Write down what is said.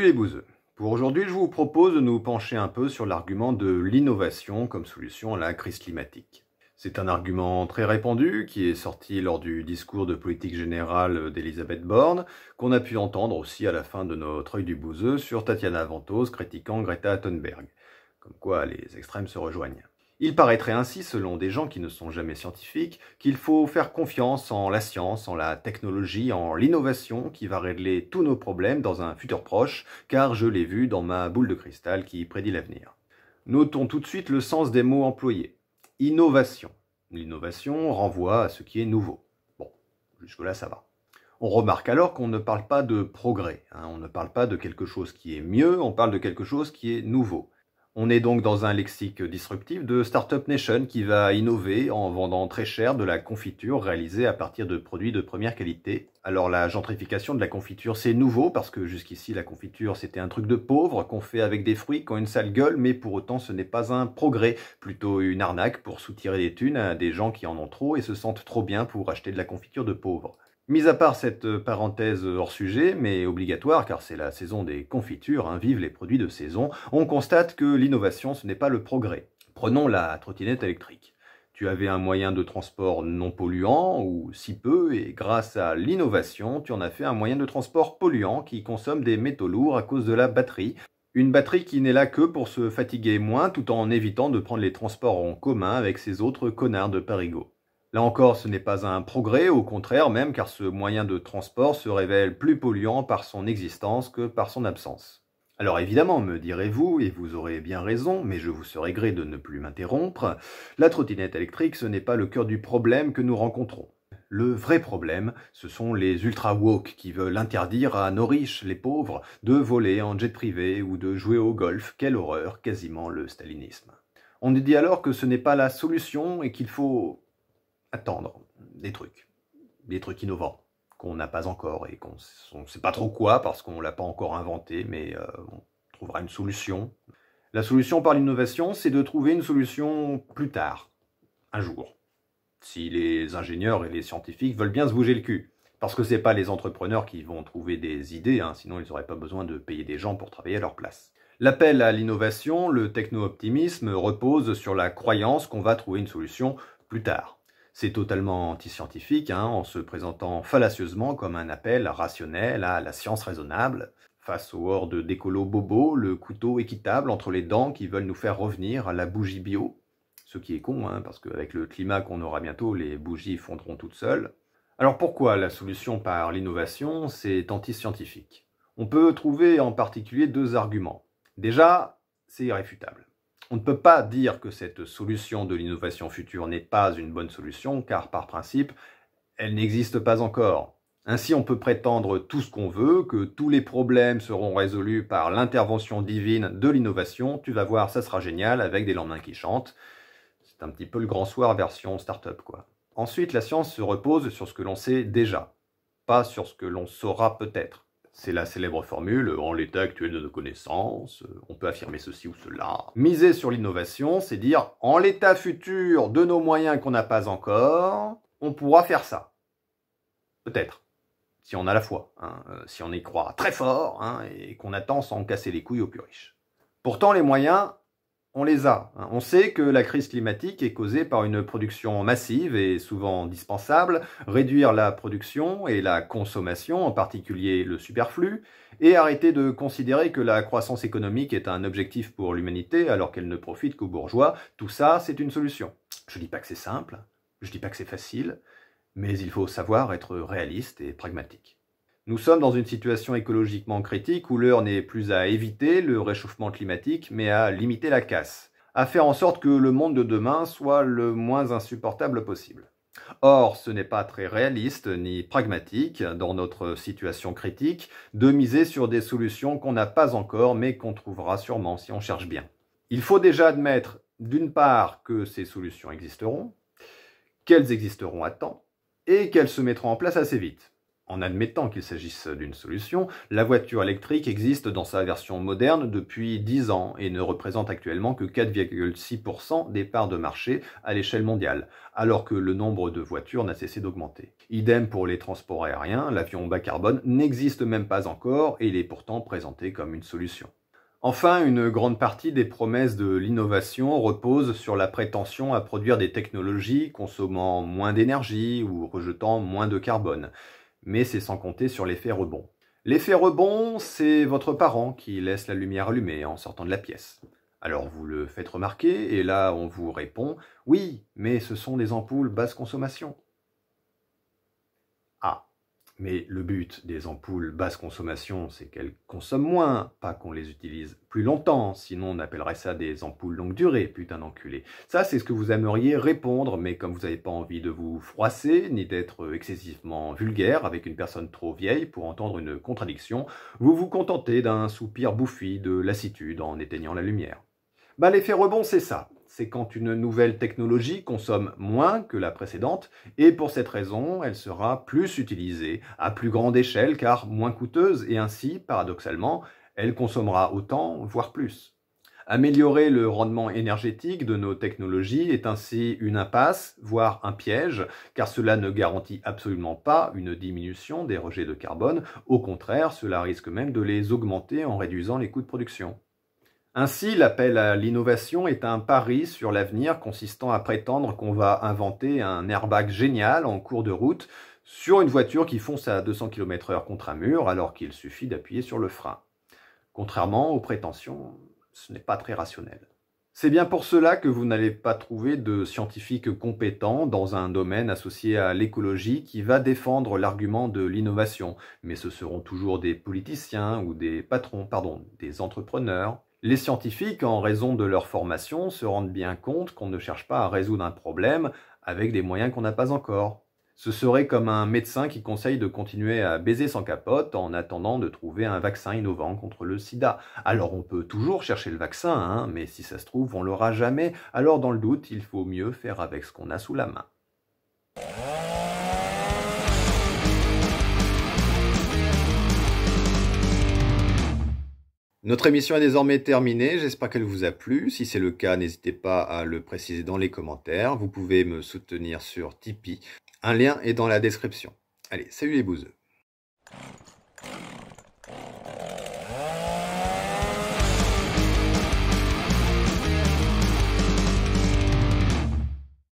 les Pour aujourd'hui, je vous propose de nous pencher un peu sur l'argument de l'innovation comme solution à la crise climatique. C'est un argument très répandu qui est sorti lors du discours de politique générale d'Elisabeth Borne, qu'on a pu entendre aussi à la fin de notre œil du bouseux sur Tatiana Ventos critiquant Greta Thunberg. Comme quoi les extrêmes se rejoignent. Il paraîtrait ainsi, selon des gens qui ne sont jamais scientifiques, qu'il faut faire confiance en la science, en la technologie, en l'innovation qui va régler tous nos problèmes dans un futur proche, car je l'ai vu dans ma boule de cristal qui prédit l'avenir. Notons tout de suite le sens des mots employés. Innovation. L'innovation renvoie à ce qui est nouveau. Bon, jusque-là ça va. On remarque alors qu'on ne parle pas de progrès, hein. on ne parle pas de quelque chose qui est mieux, on parle de quelque chose qui est nouveau. On est donc dans un lexique disruptif de Startup Nation qui va innover en vendant très cher de la confiture réalisée à partir de produits de première qualité. Alors la gentrification de la confiture, c'est nouveau parce que jusqu'ici la confiture c'était un truc de pauvre qu'on fait avec des fruits qui ont une sale gueule, mais pour autant ce n'est pas un progrès, plutôt une arnaque pour soutirer des thunes à des gens qui en ont trop et se sentent trop bien pour acheter de la confiture de pauvre. Mis à part cette parenthèse hors sujet, mais obligatoire car c'est la saison des confitures, hein, vivent les produits de saison, on constate que l'innovation ce n'est pas le progrès. Prenons la trottinette électrique. Tu avais un moyen de transport non polluant, ou si peu, et grâce à l'innovation, tu en as fait un moyen de transport polluant qui consomme des métaux lourds à cause de la batterie. Une batterie qui n'est là que pour se fatiguer moins tout en évitant de prendre les transports en commun avec ces autres connards de Parigot. Là encore, ce n'est pas un progrès, au contraire même, car ce moyen de transport se révèle plus polluant par son existence que par son absence. Alors évidemment, me direz-vous, et vous aurez bien raison, mais je vous serai gré de ne plus m'interrompre, la trottinette électrique, ce n'est pas le cœur du problème que nous rencontrons. Le vrai problème, ce sont les ultra-woke qui veulent interdire à nos riches, les pauvres, de voler en jet privé ou de jouer au golf. Quelle horreur, quasiment le stalinisme. On nous dit alors que ce n'est pas la solution et qu'il faut attendre des trucs, des trucs innovants qu'on n'a pas encore et qu'on ne sait pas trop quoi parce qu'on ne l'a pas encore inventé, mais euh, on trouvera une solution. La solution par l'innovation, c'est de trouver une solution plus tard, un jour. Si les ingénieurs et les scientifiques veulent bien se bouger le cul. Parce que ce n'est pas les entrepreneurs qui vont trouver des idées, hein, sinon ils n'auraient pas besoin de payer des gens pour travailler à leur place. L'appel à l'innovation, le techno-optimisme, repose sur la croyance qu'on va trouver une solution plus tard. C'est totalement antiscientifique, hein, en se présentant fallacieusement comme un appel rationnel à la science raisonnable. Face aux de décolo bobo, le couteau équitable entre les dents qui veulent nous faire revenir à la bougie bio. Ce qui est con, hein, parce qu'avec le climat qu'on aura bientôt, les bougies fondront toutes seules. Alors pourquoi la solution par l'innovation, c'est antiscientifique On peut trouver en particulier deux arguments. Déjà, c'est irréfutable. On ne peut pas dire que cette solution de l'innovation future n'est pas une bonne solution, car par principe, elle n'existe pas encore. Ainsi, on peut prétendre tout ce qu'on veut, que tous les problèmes seront résolus par l'intervention divine de l'innovation. Tu vas voir, ça sera génial avec des lendemains qui chantent. C'est un petit peu le grand soir version start-up, quoi. Ensuite, la science se repose sur ce que l'on sait déjà, pas sur ce que l'on saura peut-être. C'est la célèbre formule « en l'état actuel de nos connaissances, euh, on peut affirmer ceci ou cela ». Miser sur l'innovation, c'est dire « en l'état futur de nos moyens qu'on n'a pas encore, on pourra faire ça ». Peut-être, si on a la foi, hein, euh, si on y croit très fort hein, et qu'on attend sans casser les couilles aux plus riches. Pourtant, les moyens, on les a. Hein. On sait que la crise climatique est causée par une production massive et souvent dispensable, réduire la production et la consommation, en particulier le superflu, et arrêter de considérer que la croissance économique est un objectif pour l'humanité alors qu'elle ne profite qu'aux bourgeois, tout ça c'est une solution. Je dis pas que c'est simple, je dis pas que c'est facile, mais il faut savoir être réaliste et pragmatique. Nous sommes dans une situation écologiquement critique où l'heure n'est plus à éviter le réchauffement climatique, mais à limiter la casse, à faire en sorte que le monde de demain soit le moins insupportable possible. Or, ce n'est pas très réaliste ni pragmatique, dans notre situation critique, de miser sur des solutions qu'on n'a pas encore mais qu'on trouvera sûrement si on cherche bien. Il faut déjà admettre, d'une part, que ces solutions existeront, qu'elles existeront à temps, et qu'elles se mettront en place assez vite. En admettant qu'il s'agisse d'une solution, la voiture électrique existe dans sa version moderne depuis 10 ans et ne représente actuellement que 4,6% des parts de marché à l'échelle mondiale, alors que le nombre de voitures n'a cessé d'augmenter. Idem pour les transports aériens, l'avion bas carbone n'existe même pas encore et il est pourtant présenté comme une solution. Enfin, une grande partie des promesses de l'innovation repose sur la prétention à produire des technologies consommant moins d'énergie ou rejetant moins de carbone mais c'est sans compter sur l'effet rebond. L'effet rebond, c'est votre parent qui laisse la lumière allumée en sortant de la pièce. Alors vous le faites remarquer, et là on vous répond « Oui, mais ce sont des ampoules basse consommation ». Mais le but des ampoules basse consommation, c'est qu'elles consomment moins, pas qu'on les utilise plus longtemps, sinon on appellerait ça des ampoules longue durée, putain d'enculé. Ça, c'est ce que vous aimeriez répondre, mais comme vous n'avez pas envie de vous froisser, ni d'être excessivement vulgaire avec une personne trop vieille pour entendre une contradiction, vous vous contentez d'un soupir bouffi de lassitude en éteignant la lumière. Bah l'effet rebond, c'est ça c'est quand une nouvelle technologie consomme moins que la précédente, et pour cette raison, elle sera plus utilisée à plus grande échelle car moins coûteuse, et ainsi, paradoxalement, elle consommera autant, voire plus. Améliorer le rendement énergétique de nos technologies est ainsi une impasse, voire un piège, car cela ne garantit absolument pas une diminution des rejets de carbone, au contraire, cela risque même de les augmenter en réduisant les coûts de production. Ainsi, l'appel à l'innovation est un pari sur l'avenir consistant à prétendre qu'on va inventer un airbag génial en cours de route sur une voiture qui fonce à 200 km/h contre un mur alors qu'il suffit d'appuyer sur le frein. Contrairement aux prétentions, ce n'est pas très rationnel. C'est bien pour cela que vous n'allez pas trouver de scientifiques compétents dans un domaine associé à l'écologie qui va défendre l'argument de l'innovation, mais ce seront toujours des politiciens ou des patrons, pardon, des entrepreneurs, les scientifiques, en raison de leur formation, se rendent bien compte qu'on ne cherche pas à résoudre un problème avec des moyens qu'on n'a pas encore. Ce serait comme un médecin qui conseille de continuer à baiser sans capote en attendant de trouver un vaccin innovant contre le sida. Alors on peut toujours chercher le vaccin, hein, mais si ça se trouve, on l'aura jamais. Alors dans le doute, il faut mieux faire avec ce qu'on a sous la main. Notre émission est désormais terminée, j'espère qu'elle vous a plu. Si c'est le cas, n'hésitez pas à le préciser dans les commentaires. Vous pouvez me soutenir sur Tipeee. Un lien est dans la description. Allez, salut les bouseux